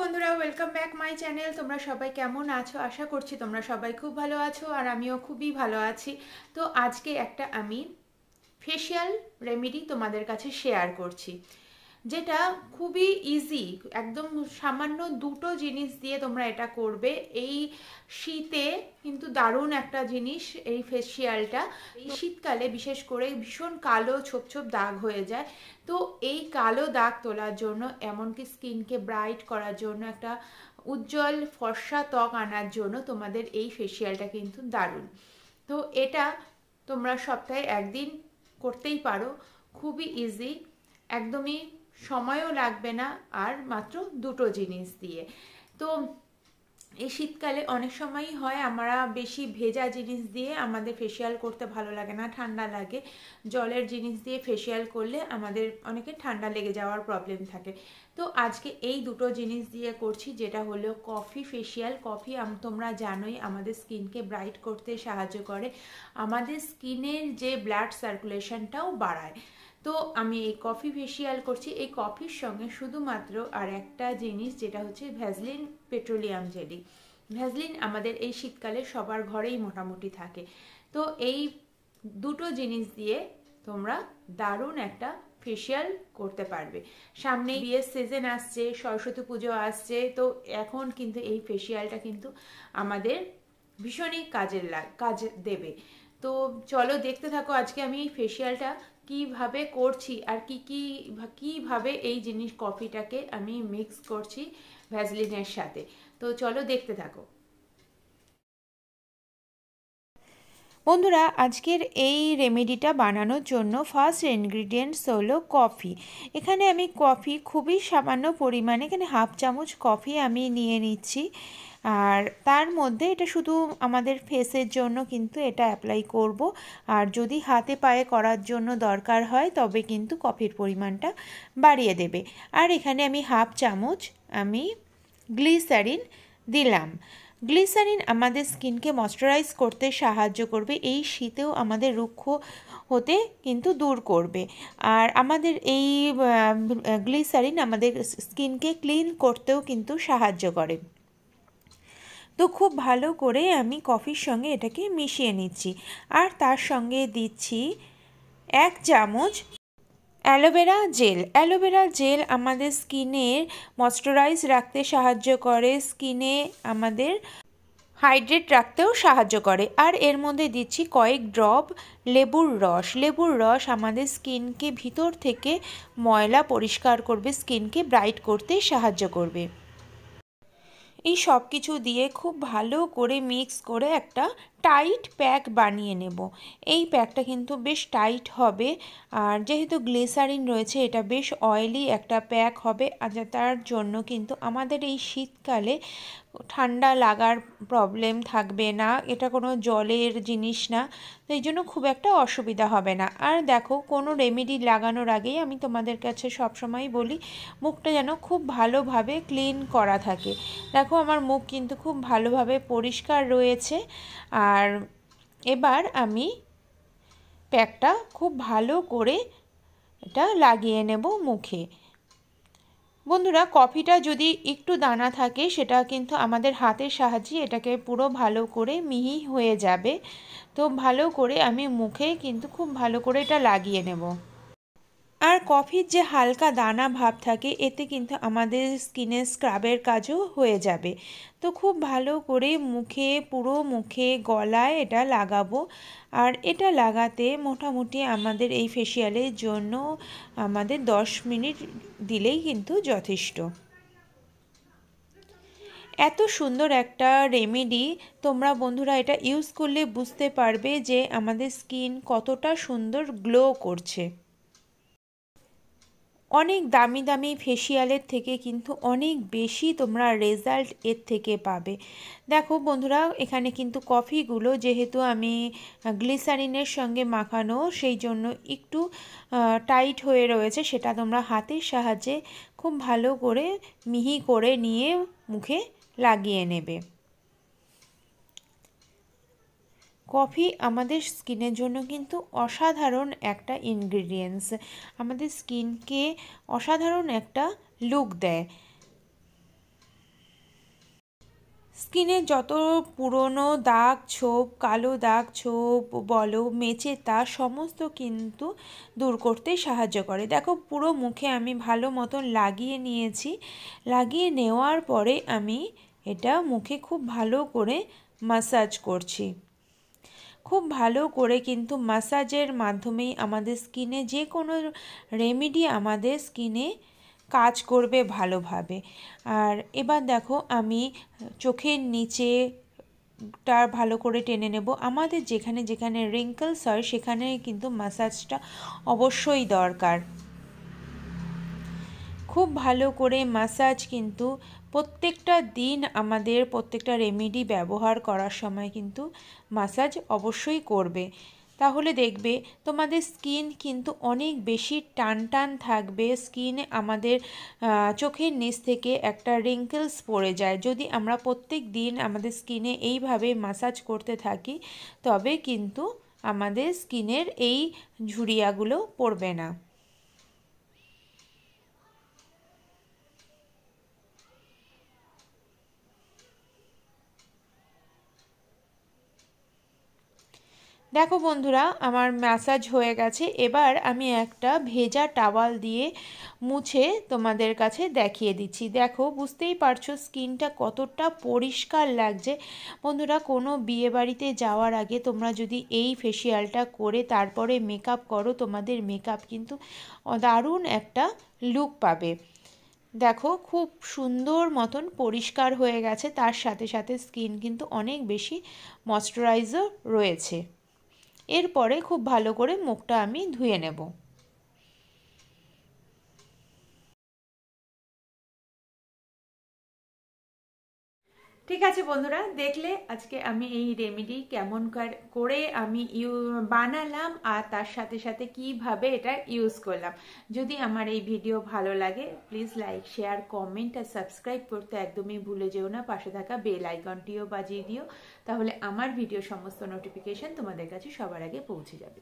বন্ধুরা welcome back my channel তোমরা সবাই কেমন আছো আশা করছি তোমরা সবাই খুব ভালো আছো আর আমিও খুবই ভালো আছি তো আজকে একটা আমি ফেশিয়াল রেমেডি তোমাদের কাছে শেয়ার করছি যেটা খুবই ইজি একদম সামান্য দুটো জিনিস দিয়ে তোমরা এটা করবে এই শীতে কিন্তু দারুণ একটা জিনিস এই ফেসিয়ালটা এই শীতকালে বিশেষ করে ভীষণ কালো ছোপ ছোপ দাগ হয়ে যায় তো এই কালো দাগ তোলার জন্য এমনকি স্কিনকে ব্রাইট করার জন্য একটা উজ্জ্বল ফর্সা ত্বক আনার জন্য তোমাদের এই ফেসিয়ালটা কিন্তু দারুণ তো এটা তোমরা সপ্তাহে একদিন করতেই পারো খুবই ইজি একদমই সময়ও লাগবে না আর মাত্র দুটো জিনিস দিয়ে তো এই শীতকালে অনেক সময়ই হয় আমরা বেশি ভেজা জিনিস দিয়ে আমাদের ফেসিয়াল করতে ভালো লাগে না ঠান্ডা লাগে জলের জিনিস দিয়ে ফেসিয়াল করলে আমাদের অনেকে ঠান্ডা লেগে যাওয়ার প্রবলেম থাকে তো আজকে এই দুটো জিনিস দিয়ে করছি যেটা হলো কফি ফেসিয়াল কফি তোমরা জানোই আমাদের স্কিনকে ব্রাইট করতে সাহায্য করে আমাদের স্কিনের যে ব্লাড সার্কুলেশনটাও বাড়ায় তো আমি এই কফি ফেসিয়াল করছি এই কফির সঙ্গে শুধুমাত্র আর একটা জিনিস যেটা হচ্ছে ভ্যাজলিন পেট্রোলিয়াম জেলি ভ্যাজলিন আমাদের এই শীতকালে সবার ঘরেই মোটামুটি থাকে তো এই দুটো জিনিস দিয়ে তোমরা দারুণ একটা ফেসিয়াল করতে পারবে সামনে বিয়ের সিজন আসছে সরস্বতী পুজো আসছে তো এখন কিন্তু এই ফেসিয়ালটা কিন্তু আমাদের ভীষণই কাজের লাগ কাজ দেবে তো চলো দেখতে থাকো আজকে আমি এই ফেসিয়ালটা কিভাবে করছি আর কি কি কিভাবে এই জিনিস কফিটাকে আমি মিক্স করছি ভ্যাসলিনের সাথে তো চলো দেখতে থাকো বন্ধুরা আজকের এই রেমেডিটা বানানোর জন্য ফার্স্ট ইনগ্রিডিয়েন্টস হলো কফি এখানে আমি কফি খুবই সামান্য পরিমাণে এখানে হাফ চামচ কফি আমি নিয়ে নিচ্ছি আর তার মধ্যে এটা শুধু আমাদের ফেসের জন্য কিন্তু এটা অ্যাপ্লাই করব আর যদি হাতে পায়ে করার জন্য দরকার হয় তবে কিন্তু কফির পরিমাণটা বাড়িয়ে দেবে আর এখানে আমি হাফ চামচ আমি গ্লিসারিন দিলাম গ্লিসারিন আমাদের স্কিনকে ময়শ্চারাইজ করতে সাহায্য করবে এই শীতেও আমাদের রুক্ষ হতে কিন্তু দূর করবে আর আমাদের এই গ্লিসারিন আমাদের স্কিনকে ক্লিন করতেও কিন্তু সাহায্য করে তো খুব ভালো করে আমি কফির সঙ্গে এটাকে মিশিয়ে নিচ্ছি আর তার সঙ্গে দিচ্ছি এক চামচ অ্যালোভেরা জেল অ্যালোভেরা জেল আমাদের স্কিনের ময়শ্চারাইজ রাখতে সাহায্য করে স্কিনে আমাদের হাইড্রেট রাখতেও সাহায্য করে আর এর মধ্যে দিচ্ছি কয়েক ড্রপ লেবুর রস লেবুর রস আমাদের স্কিনকে ভিতর থেকে ময়লা পরিষ্কার করবে স্কিনকে ব্রাইট করতে সাহায্য করবে এই সব কিছু দিয়ে খুব ভালো করে মিক্স করে একটা টাইট প্যাক বানিয়ে নেব এই প্যাকটা কিন্তু বেশ টাইট হবে আর যেহেতু গ্লিসারিন রয়েছে এটা বেশ অয়েলি একটা প্যাক হবে আর তার জন্য কিন্তু আমাদের এই শীতকালে ঠান্ডা লাগার প্রবলেম থাকবে না এটা কোনো জলের জিনিস না তো এই জন্য খুব একটা অসুবিধা হবে না আর দেখো কোনো রেমেডি লাগানোর আগেই আমি তোমাদের কাছে সব সময় বলি মুখটা যেন খুব ভালোভাবে ক্লিন করা থাকে দেখো আমার মুখ কিন্তু খুব ভালোভাবে পরিষ্কার রয়েছে আর আর এবার আমি প্যাকটা খুব ভালো করে এটা লাগিয়ে নেব মুখে বন্ধুরা কফিটা যদি একটু দানা থাকে সেটা কিন্তু আমাদের হাতের সাহায্যে এটাকে পুরো ভালো করে মিহি হয়ে যাবে তো ভালো করে আমি মুখে কিন্তু খুব ভালো করে এটা লাগিয়ে নেব আর কফির যে হালকা দানা ভাব থাকে এতে কিন্তু আমাদের স্কিনের স্ক্রাবের কাজও হয়ে যাবে তো খুব ভালো করে মুখে পুরো মুখে গলায় এটা লাগাবো আর এটা লাগাতে মোটামুটি আমাদের এই ফেসিয়ালের জন্য আমাদের 10 মিনিট দিলেই কিন্তু যথেষ্ট এত সুন্দর একটা রেমেডি তোমরা বন্ধুরা এটা ইউজ করলে বুঝতে পারবে যে আমাদের স্কিন কতটা সুন্দর গ্লো করছে অনেক দামি দামি ফেসিয়ালের থেকে কিন্তু অনেক বেশি তোমরা রেজাল্ট এর থেকে পাবে দেখো বন্ধুরা এখানে কিন্তু কফিগুলো যেহেতু আমি গ্লিসারিনের সঙ্গে মাখানো সেই জন্য একটু টাইট হয়ে রয়েছে সেটা তোমরা হাতের সাহায্যে খুব ভালো করে মিহি করে নিয়ে মুখে লাগিয়ে নেবে কফি আমাদের স্কিনের জন্য কিন্তু অসাধারণ একটা ইনগ্রিডিয়েন্টস আমাদের স্কিনকে অসাধারণ একটা লুক দেয় স্কিনে যত পুরনো দাগ ছোপ কালো দাগ ছোপ বলো মেচে তা সমস্ত কিন্তু দূর করতে সাহায্য করে দেখো পুরো মুখে আমি ভালো মতন লাগিয়ে নিয়েছি লাগিয়ে নেওয়ার পরে আমি এটা মুখে খুব ভালো করে মাসাজ করছি খুব ভালো করে কিন্তু মাসাজের মাধ্যমেই আমাদের স্কিনে যে কোনো রেমেডি আমাদের স্কিনে কাজ করবে ভালোভাবে আর এবার দেখো আমি চোখের নিচে টার ভালো করে টেনে নেব আমাদের যেখানে যেখানে রিঙ্কলস হয় সেখানে কিন্তু মাসাজটা অবশ্যই দরকার খুব ভালো করে মাসাজ কিন্তু প্রত্যেকটা দিন আমাদের প্রত্যেকটা রেমেডি ব্যবহার করার সময় কিন্তু মাসাজ অবশ্যই করবে তাহলে দেখবে তোমাদের স্কিন কিন্তু অনেক বেশি টান টান থাকবে স্কিনে আমাদের চোখের নিচ থেকে একটা রিঙ্কেলস পড়ে যায় যদি আমরা প্রত্যেক দিন আমাদের স্কিনে এইভাবে মাসাজ করতে থাকি তবে কিন্তু আমাদের স্কিনের এই ঝুড়িয়াগুলো পড়বে না দেখো বন্ধুরা আমার ম্যাসাজ হয়ে গেছে এবার আমি একটা ভেজা টাওয়াল দিয়ে মুছে তোমাদের কাছে দেখিয়ে দিচ্ছি দেখো বুঝতেই পারছো স্কিনটা কতটা পরিষ্কার লাগছে বন্ধুরা কোনো বিয়েবাড়িতে যাওয়ার আগে তোমরা যদি এই ফেসিয়ালটা করে তারপরে মেকআপ করো তোমাদের মেকআপ কিন্তু দারুণ একটা লুক পাবে দেখো খুব সুন্দর মতন পরিষ্কার হয়ে গেছে তার সাথে সাথে স্কিন কিন্তু অনেক বেশি ময়শ্চারাইজও রয়েছে এরপরে খুব ভালো করে মুখটা আমি ধুয়ে নেব ঠিক আছে বন্ধুরা দেখলে আজকে আমি এই রেমেডি কেমন করে আমি ইউ বানালাম আর তার সাথে সাথে কিভাবে এটা ইউজ করলাম যদি আমার এই ভিডিও ভালো লাগে প্লিজ লাইক শেয়ার কমেন্ট আর সাবস্ক্রাইব করতে একদমই ভুলে যেও না পাশে থাকা বেল আইকনটিও বাজিয়ে দিও তাহলে আমার ভিডিও সমস্ত নোটিফিকেশান তোমাদের কাছে সবার আগে পৌঁছে যাবে